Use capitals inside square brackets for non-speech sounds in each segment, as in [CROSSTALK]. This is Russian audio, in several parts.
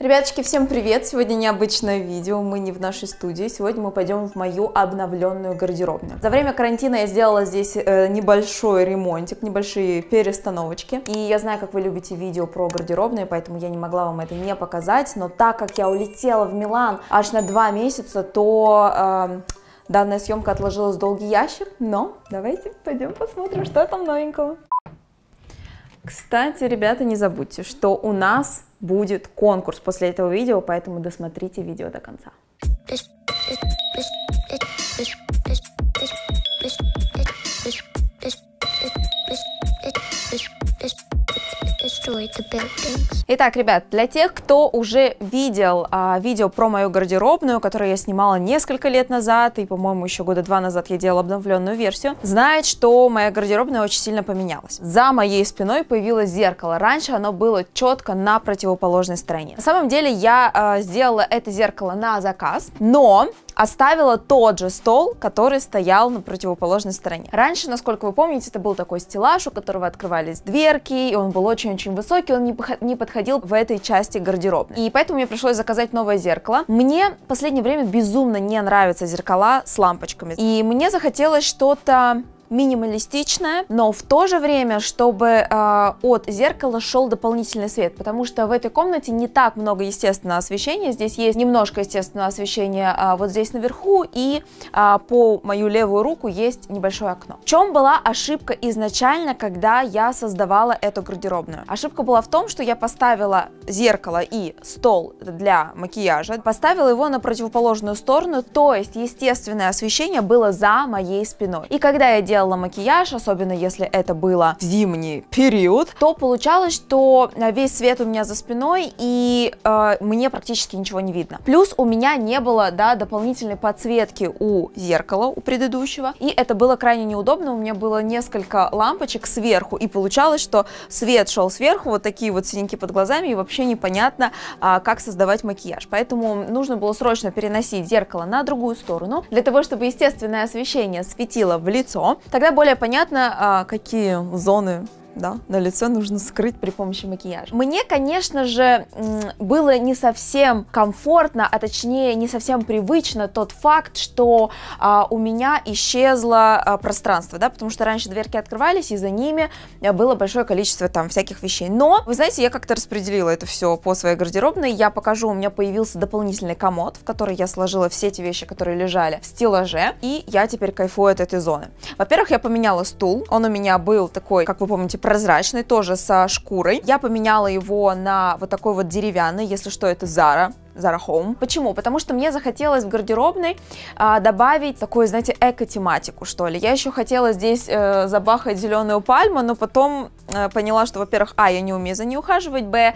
Ребяточки, всем привет! Сегодня необычное видео, мы не в нашей студии, сегодня мы пойдем в мою обновленную гардеробную. За время карантина я сделала здесь э, небольшой ремонтик, небольшие перестановочки, и я знаю, как вы любите видео про гардеробные, поэтому я не могла вам это не показать, но так как я улетела в Милан аж на два месяца, то... Э, Данная съемка отложилась в долгий ящик, но давайте пойдем посмотрим, что там новенького. Кстати, ребята, не забудьте, что у нас будет конкурс после этого видео, поэтому досмотрите видео до конца. Итак, ребят, для тех, кто уже видел а, видео про мою гардеробную, которое я снимала несколько лет назад, и, по-моему, еще года два назад я делала обновленную версию, знает, что моя гардеробная очень сильно поменялась. За моей спиной появилось зеркало. Раньше оно было четко на противоположной стороне. На самом деле я а, сделала это зеркало на заказ, но оставила тот же стол, который стоял на противоположной стороне. Раньше, насколько вы помните, это был такой стеллаж, у которого открывались дверки, и он был очень-очень высокий, он не подходил в этой части гардеробной. И поэтому мне пришлось заказать новое зеркало. Мне в последнее время безумно не нравятся зеркала с лампочками, и мне захотелось что-то минималистичная, но в то же время, чтобы э, от зеркала шел дополнительный свет, потому что в этой комнате не так много естественного освещения, здесь есть немножко естественного освещения э, вот здесь наверху, и э, по мою левую руку есть небольшое окно. В чем была ошибка изначально, когда я создавала эту гардеробную? Ошибка была в том, что я поставила зеркало и стол для макияжа, поставила его на противоположную сторону, то есть естественное освещение было за моей спиной. И когда я делала макияж, особенно если это было зимний период, то получалось, что э, весь свет у меня за спиной и э, мне практически ничего не видно. Плюс у меня не было да, дополнительной подсветки у зеркала, у предыдущего, и это было крайне неудобно, у меня было несколько лампочек сверху, и получалось, что свет шел сверху, вот такие вот синяки под глазами, и вообще вообще непонятно, а, как создавать макияж. Поэтому нужно было срочно переносить зеркало на другую сторону, для того, чтобы естественное освещение светило в лицо. Тогда более понятно, а, какие зоны да, на лице нужно скрыть при помощи макияжа. Мне, конечно же, было не совсем комфортно, а точнее не совсем привычно тот факт, что а, у меня исчезло а, пространство, да, потому что раньше дверки открывались, и за ними э, было большое количество там всяких вещей. Но, вы знаете, я как-то распределила это все по своей гардеробной, я покажу, у меня появился дополнительный комод, в который я сложила все эти вещи, которые лежали в стеллаже, и я теперь кайфую от этой зоны. Во-первых, я поменяла стул, он у меня был такой, как вы помните, прозрачный, тоже со шкурой. Я поменяла его на вот такой вот деревянный, если что, это Зара. Zara Home. Почему? Потому что мне захотелось в гардеробной а, добавить такую, знаете, эко-тематику, что ли. Я еще хотела здесь э, забахать зеленую пальму, но потом э, поняла, что, во-первых, а, я не умею за ней ухаживать, б, э,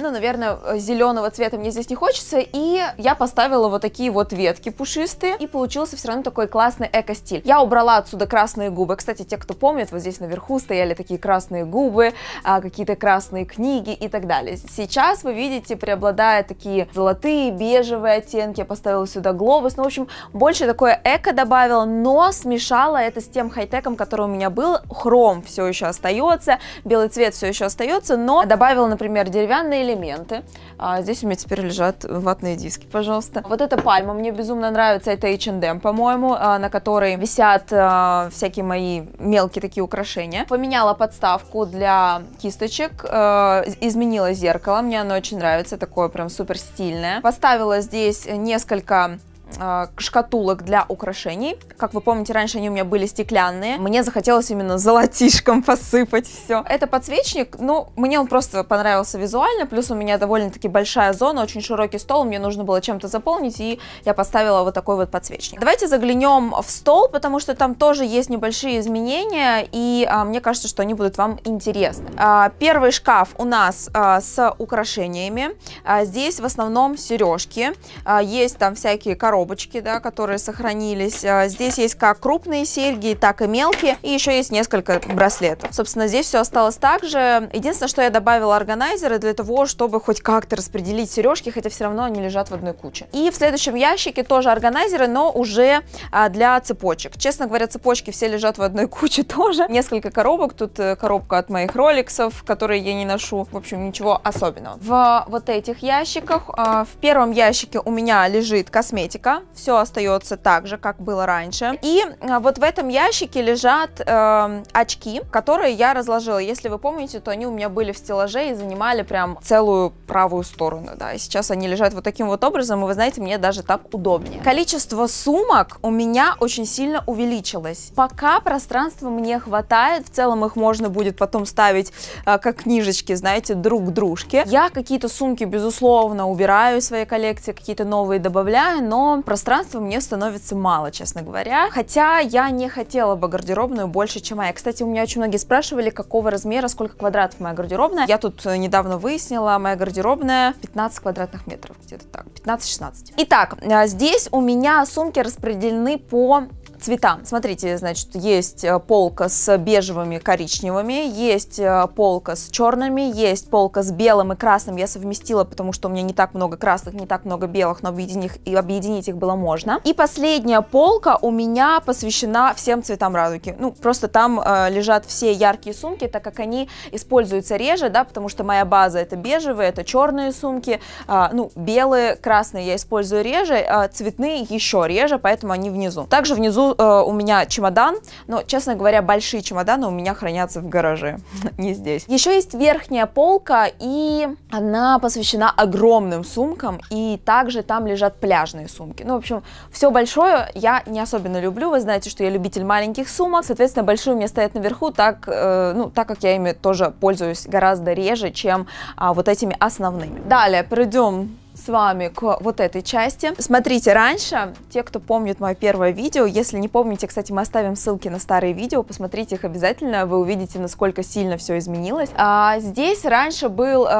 ну, наверное, зеленого цвета мне здесь не хочется, и я поставила вот такие вот ветки пушистые, и получился все равно такой классный эко-стиль. Я убрала отсюда красные губы. Кстати, те, кто помнит, вот здесь наверху стояли такие красные губы, э, какие-то красные книги и так далее. Сейчас вы видите, преобладают такие и золотые, бежевые оттенки, я поставила сюда глобус, ну, в общем, больше такое эко добавила, но смешала это с тем хай-теком, который у меня был, хром все еще остается, белый цвет все еще остается, но добавила, например, деревянные элементы, а здесь у меня теперь лежат ватные диски, пожалуйста. Вот эта пальма мне безумно нравится, это H&M, по-моему, а, на которой висят а, всякие мои мелкие такие украшения. Поменяла подставку для кисточек, а, изменила зеркало, мне оно очень нравится, такое прям супер стильная. Поставила здесь несколько а, шкатулок для украшений. Как вы помните, раньше они у меня были стеклянные. Мне захотелось именно золотишком [LAUGHS] посыпать все. Это подсвечник, ну, мне он просто понравился визуально, плюс у меня довольно-таки большая зона, очень широкий стол, мне нужно было чем-то заполнить, и я поставила вот такой вот подсвечник. Давайте заглянем в стол, потому что там тоже есть небольшие изменения, и а, мне кажется, что они будут вам интересны. А, первый шкаф у нас а, с украшениями. А, здесь в основном сережки, а, есть там всякие коробки, коробочки, да, которые сохранились. А, здесь есть как крупные серьги, так и мелкие. И еще есть несколько браслетов. Собственно, здесь все осталось так же. Единственное, что я добавила органайзеры для того, чтобы хоть как-то распределить сережки, хотя все равно они лежат в одной куче. И в следующем ящике тоже органайзеры, но уже а, для цепочек. Честно говоря, цепочки все лежат в одной [LAUGHS] куче тоже. Несколько коробок. Тут э, коробка от моих роликсов, которые я не ношу. В общем, ничего особенного. В вот этих ящиках, а, в первом ящике у меня лежит косметика коробка, все остается так же, как было раньше. И а, вот в этом ящике лежат э, очки, которые я разложила. Если вы помните, то они у меня были в стеллаже и занимали прям целую правую сторону, да. И сейчас они лежат вот таким вот образом, и вы знаете, мне даже так удобнее. Количество сумок у меня очень сильно увеличилось. Пока пространства мне хватает, в целом их можно будет потом ставить э, как книжечки, знаете, друг к дружке. Я какие-то сумки, безусловно, убираю из своей коллекции, какие-то новые добавляю, но но пространства мне становится мало, честно говоря. Хотя я не хотела бы гардеробную больше, чем моя. Кстати, у меня очень многие спрашивали, какого размера, сколько квадратов моя гардеробная. Я тут э, недавно выяснила, моя гардеробная 15 квадратных метров, где-то так, 15-16. Итак, э, здесь у меня сумки распределены по цвета. Смотрите, значит, есть э, полка с бежевыми, коричневыми, есть э, полка с черными, есть полка с белым и красным. Я совместила, потому что у меня не так много красных, не так много белых, но объединить, и объединить их было можно. И последняя полка у меня посвящена всем цветам радуги. Ну, просто там э, лежат все яркие сумки, так как они используются реже, да, потому что моя база это бежевые, это черные сумки, э, ну, белые, красные я использую реже, э, цветные еще реже, поэтому они внизу. Также внизу э, у меня чемодан, но, честно говоря, большие чемоданы у меня хранятся в гараже, [LAUGHS] не здесь. Еще есть верхняя полка, и она посвящена огромным сумкам, и также там лежат пляжные сумки. Ну, в общем, все большое я не особенно люблю, вы знаете, что я любитель маленьких сумок, соответственно, большие у меня стоят наверху, так, э, ну, так как я ими тоже пользуюсь гораздо реже, чем а, вот этими основными. Далее, пройдем с вами к вот этой части. Смотрите, раньше, те, кто помнит мое первое видео, если не помните, кстати, мы оставим ссылки на старые видео, посмотрите их обязательно, вы увидите, насколько сильно все изменилось. А, здесь раньше был э,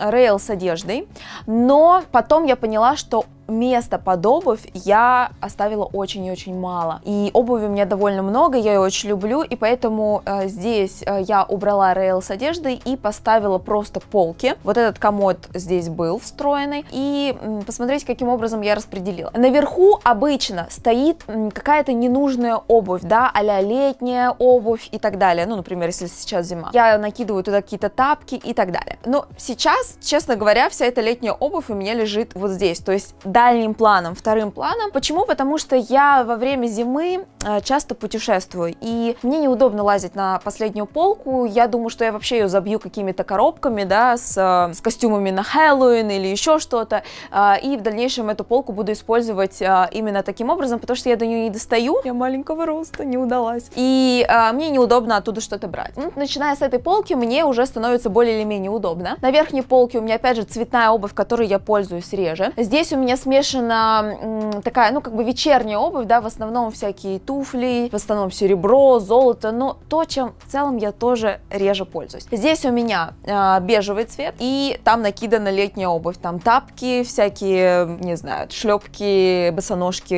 эм, рейл с одеждой, но потом я поняла, что места под обувь я оставила очень и очень мало. И обуви у меня довольно много, я ее очень люблю, и поэтому э, здесь э, я убрала рейл с одеждой и поставила просто полки. Вот этот комод здесь был встроенный, и э, посмотрите, каким образом я распределила. Наверху обычно стоит э, какая-то ненужная обувь, да, а летняя обувь и так далее. Ну, например, если сейчас зима. Я накидываю туда какие-то тапки и так далее. Но сейчас, честно говоря, вся эта летняя обувь у меня лежит вот здесь, то есть дальним планом, вторым планом. Почему? Потому что я во время зимы э, часто путешествую, и мне неудобно лазить на последнюю полку. Я думаю, что я вообще ее забью какими-то коробками, да, с, э, с костюмами на Хэллоуин или еще что-то. Э, и в дальнейшем эту полку буду использовать именно таким образом, потому что я до нее не достаю. Я маленького роста, не удалась. И мне неудобно оттуда что-то брать. Начиная с этой полки, мне уже становится более или менее удобно. На верхней полке у меня опять же цветная обувь, которой я пользуюсь реже. Здесь у меня смешана такая, ну, как бы вечерняя обувь, да, в основном всякие туфли, в основном серебро, золото, но то, чем в целом я тоже реже пользуюсь. Здесь у меня э, бежевый цвет, и там накидана летняя обувь, там тапки, всякие, не знаю, шлепки, босоножки,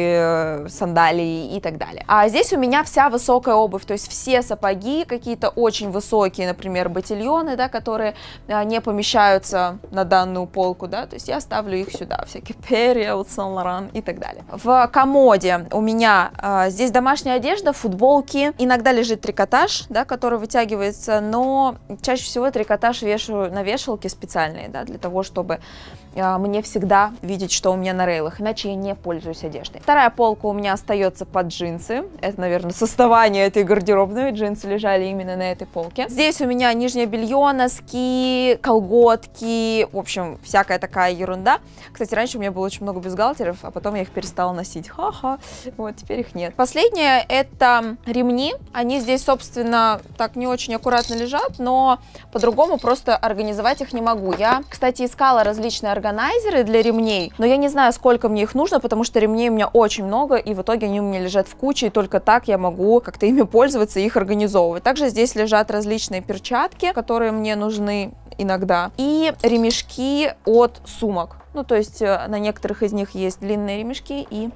э, сандалии и так далее. А здесь у меня вся высокая обувь, то есть все сапоги, какие-то очень высокие, например, ботильоны, да, которые э, не помещаются на данную полку, да, то есть я ставлю их сюда, всякие перья, Берри, Эут Сен Лоран и так далее. В комоде у меня э, здесь домашняя одежда, футболки, иногда лежит трикотаж, да, который вытягивается, но чаще всего трикотаж вешаю на вешалке специальные, да, для того, чтобы э, мне всегда видеть, что у меня на рейлах, иначе я не пользуюсь одеждой. Вторая полка у меня остается под джинсы, это, наверное, составание этой гардеробной, джинсы лежали именно на этой полке. Здесь у меня нижнее белье, носки, колготки, в общем, всякая такая ерунда. Кстати, раньше у меня было очень много бюстгальтеров, а потом я их перестала носить. Ха-ха. Вот, теперь их нет. Последнее — это ремни. Они здесь, собственно, так не очень аккуратно лежат, но по-другому просто организовать их не могу. Я, кстати, искала различные органайзеры для ремней, но я не знаю, сколько мне их нужно, потому что ремней у меня очень много, и в итоге они у меня лежат в куче, и только так я могу как-то ими пользоваться и их организовывать. Также здесь лежат различные перчатки, которые мне нужны иногда, и ремешки от сумок. Ну, то есть э, на некоторых из них есть длинные ремешки и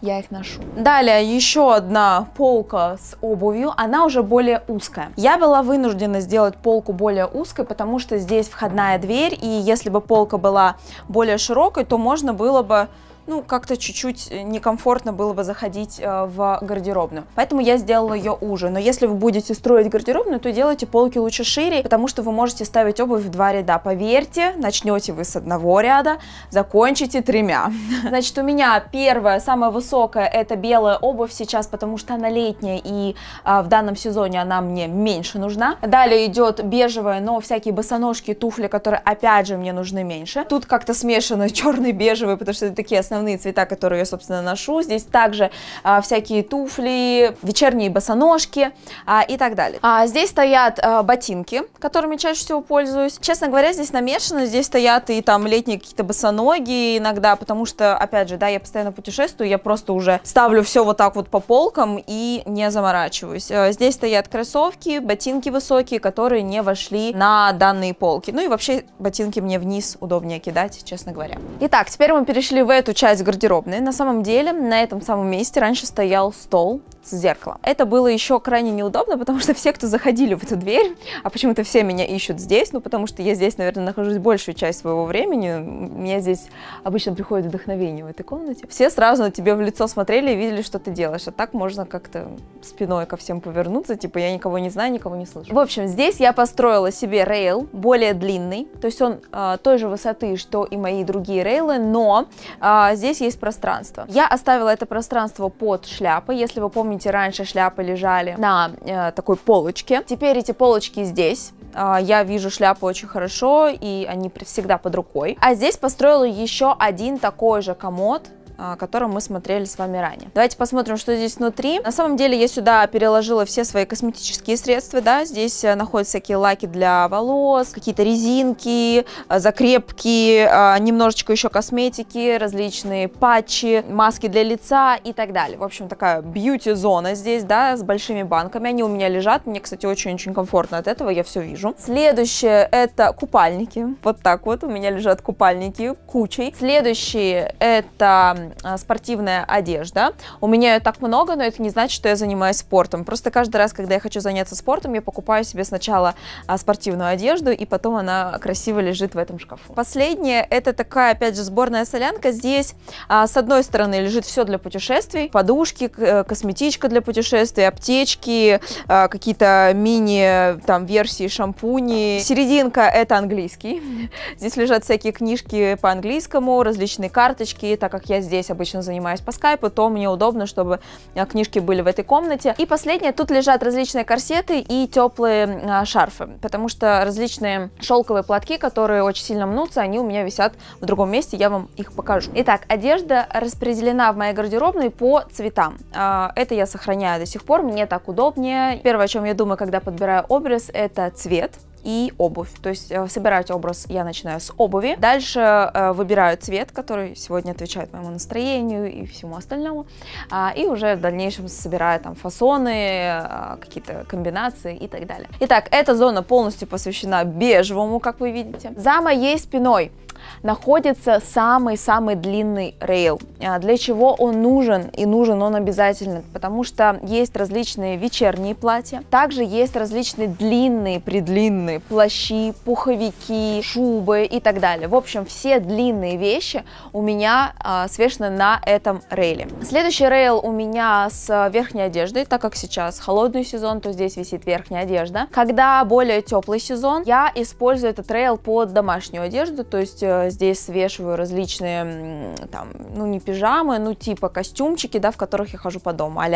я их ношу. Далее еще одна полка с обувью, она уже более узкая. Я была вынуждена сделать полку более узкой, потому что здесь входная дверь, и если бы полка была более широкой, то можно было бы ну, как-то чуть-чуть э, некомфортно было бы заходить э, в гардеробную. Поэтому я сделала ее уже. Но если вы будете строить гардеробную, то делайте полки лучше шире, потому что вы можете ставить обувь в два ряда. Поверьте, начнете вы с одного ряда, закончите тремя. [LAUGHS] Значит, у меня первая, самая высокая, это белая обувь сейчас, потому что она летняя, и а, в данном сезоне она мне меньше нужна. Далее идет бежевая, но всякие босоножки, туфли, которые, опять же, мне нужны меньше. Тут как-то смешано [LAUGHS] черный-бежевый, потому что это такие основные основные цвета, которые я, собственно, ношу. Здесь также а, всякие туфли, вечерние босоножки а, и так далее. А, здесь стоят а, ботинки, которыми чаще всего пользуюсь. Честно говоря, здесь намешано, здесь стоят и там летние какие-то босоноги иногда, потому что, опять же, да, я постоянно путешествую, я просто уже ставлю все вот так вот по полкам и не заморачиваюсь. А, здесь стоят кроссовки, ботинки высокие, которые не вошли на данные полки. Ну и вообще ботинки мне вниз удобнее кидать, честно говоря. Итак, теперь мы перешли в эту часть часть гардеробной. На самом деле на этом самом месте раньше стоял стол с зеркалом. Это было еще крайне неудобно, потому что все, кто заходили в эту дверь, а почему-то все меня ищут здесь, ну потому что я здесь, наверное, нахожусь большую часть своего времени, меня здесь обычно приходит вдохновение в этой комнате. Все сразу на тебе в лицо смотрели и видели, что ты делаешь, а так можно как-то спиной ко всем повернуться, типа я никого не знаю, никого не слышу. В общем, здесь я построила себе рейл более длинный, то есть он э, той же высоты, что и мои другие рейлы, но э, здесь есть пространство. Я оставила это пространство под шляпой, если вы помните, помните, раньше шляпы лежали на э, такой полочке. Теперь эти полочки здесь. А, я вижу шляпы очень хорошо, и они всегда под рукой. А здесь построила еще один такой же комод, а, которым мы смотрели с вами ранее. Давайте посмотрим, что здесь внутри. На самом деле я сюда переложила все свои косметические средства, да, здесь э, находятся всякие лаки для волос, какие-то резинки, э, закрепки, а, немножечко еще косметики, различные патчи, маски для лица и так далее. В общем, такая бьюти-зона здесь, да, с большими банками, они у меня лежат, мне, кстати, очень-очень комфортно от этого, я все вижу. Следующее это купальники, вот так вот у меня лежат купальники кучей. Следующие это Э, спортивная одежда. У меня ее так много, но это не значит, что я занимаюсь спортом. Просто каждый раз, когда я хочу заняться спортом, я покупаю себе сначала а, спортивную одежду, и потом она красиво лежит в этом шкафу. Последнее, это такая, опять же, сборная солянка. Здесь а, с одной стороны лежит все для путешествий, подушки, э, косметичка для путешествий, аптечки, а, какие-то мини там версии шампуни. Серединка это английский. [LAUGHS] Здесь лежат всякие книжки по английскому, различные карточки, так как я здесь здесь обычно занимаюсь по скайпу, то мне удобно, чтобы а, книжки были в этой комнате. И последнее, тут лежат различные корсеты и теплые а, шарфы, потому что различные шелковые платки, которые очень сильно мнутся, они у меня висят в другом месте, я вам их покажу. Итак, одежда распределена в моей гардеробной по цветам. А, это я сохраняю до сих пор, мне так удобнее. Первое, о чем я думаю, когда подбираю образ, это цвет и обувь. То есть э, собирать образ я начинаю с обуви. Дальше э, выбираю цвет, который сегодня отвечает моему настроению и всему остальному. А, и уже в дальнейшем собираю там фасоны, э, какие-то комбинации и так далее. Итак, эта зона полностью посвящена бежевому, как вы видите. За моей спиной находится самый-самый длинный рейл. А, для чего он нужен? И нужен он обязательно, потому что есть различные вечерние платья, также есть различные длинные, предлинные костюмы, плащи, пуховики, шубы и так далее. В общем, все длинные вещи у меня э, свешены на этом рейле. Следующий рейл у меня с верхней одеждой, так как сейчас холодный сезон, то здесь висит верхняя одежда. Когда более теплый сезон, я использую этот рейл под домашнюю одежду, то есть э, здесь свешиваю различные, там, ну не пижамы, ну типа костюмчики, да, в которых я хожу по дому, а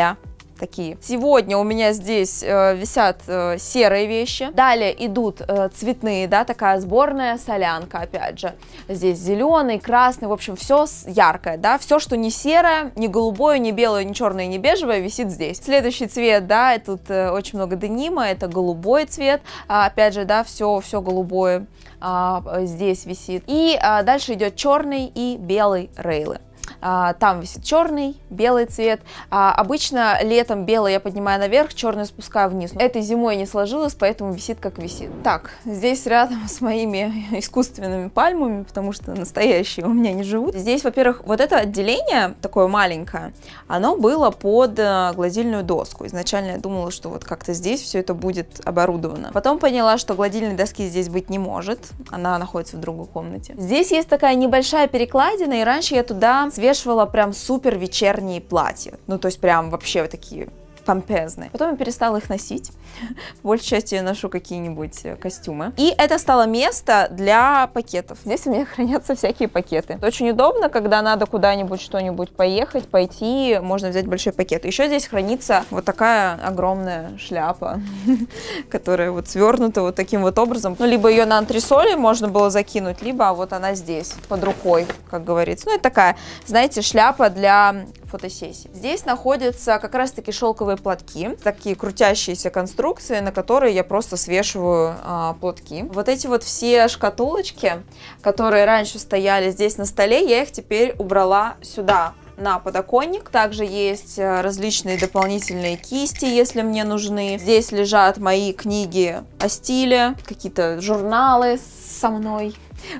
такие. Сегодня у меня здесь э, висят э, серые вещи. Далее идут э, цветные, да, такая сборная солянка, опять же. Здесь зеленый, красный, в общем, все яркое, да, все, что не серое, не голубое, не белое, не черное, не бежевое, висит здесь. Следующий цвет, да, тут э, очень много денима, это голубой цвет, а, опять же, да, все, все голубое а, здесь висит. И а, дальше идет черный и белый рейлы. А, там висит черный, белый цвет. А, обычно летом белый я поднимаю наверх, черный спускаю вниз. Но этой зимой не сложилось, поэтому висит как висит. Так, здесь рядом с моими [LAUGHS] искусственными пальмами, потому что настоящие у меня не живут. Здесь, во-первых, вот это отделение, такое маленькое, оно было под э, гладильную доску. Изначально я думала, что вот как-то здесь все это будет оборудовано. Потом поняла, что гладильной доски здесь быть не может. Она находится в другой комнате. Здесь есть такая небольшая перекладина, и раньше я туда развешивала прям супер вечерние платья. Ну, то есть прям вообще вот такие помпезные. Потом я перестала их носить. [LAUGHS] По большей части я ношу какие-нибудь э, костюмы. И это стало место для пакетов. Здесь у меня [LAUGHS] хранятся всякие пакеты. Это очень удобно, когда надо куда-нибудь что-нибудь поехать, пойти, можно взять большой пакет. Еще здесь хранится вот такая огромная шляпа, [LAUGHS] которая вот свернута вот таким вот образом. Ну, либо ее на антресоли можно было закинуть, либо вот она здесь, под рукой, как говорится. Ну, это такая, знаете, шляпа для фотосессии. Здесь находятся как раз таки шелковые платки, такие крутящиеся конструкции, на которые я просто свешиваю а, платки. Вот эти вот все шкатулочки, которые раньше стояли здесь на столе, я их теперь убрала сюда, на подоконник. Также есть э, различные дополнительные кисти, если мне нужны. Здесь лежат мои книги о стиле, какие-то журналы со мной.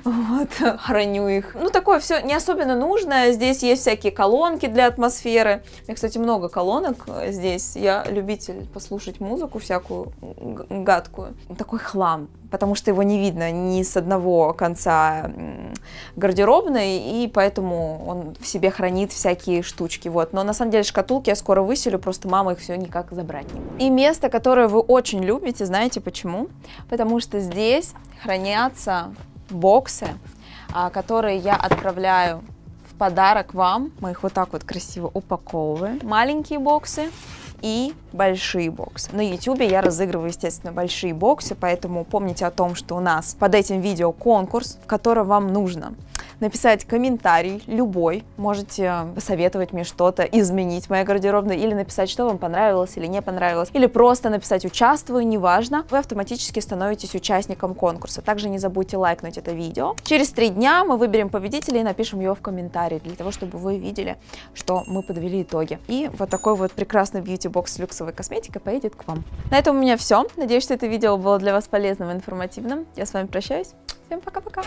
Вот, [LAUGHS] храню их. Ну, такое все не особенно нужное. Здесь есть всякие колонки для атмосферы. Я, кстати, много колонок э, здесь. Я любитель послушать музыку всякую гадкую. Такой хлам, потому что его не видно ни с одного конца гардеробной, и поэтому он в себе хранит всякие штучки. Вот. Но на самом деле шкатулки я скоро выселю, просто мама их все никак забрать не может. И место, которое вы очень любите, знаете почему? Потому что здесь хранятся боксы, а, которые я отправляю в подарок вам. Мы их вот так вот красиво упаковываем. Маленькие боксы и большие боксы. На YouTube я разыгрываю, естественно, большие боксы, поэтому помните о том, что у нас под этим видео конкурс, в котором вам нужно написать комментарий, любой. Можете посоветовать мне что-то, изменить мое гардеробное, или написать, что вам понравилось или не понравилось, или просто написать «участвую», неважно. Вы автоматически становитесь участником конкурса. Также не забудьте лайкнуть это видео. Через три дня мы выберем победителя и напишем его в комментарии, для того, чтобы вы видели, что мы подвели итоги. И вот такой вот прекрасный бьюти-бокс с люксовой косметикой поедет к вам. На этом у меня все. Надеюсь, что это видео было для вас полезным и информативным. Я с вами прощаюсь. Всем пока-пока!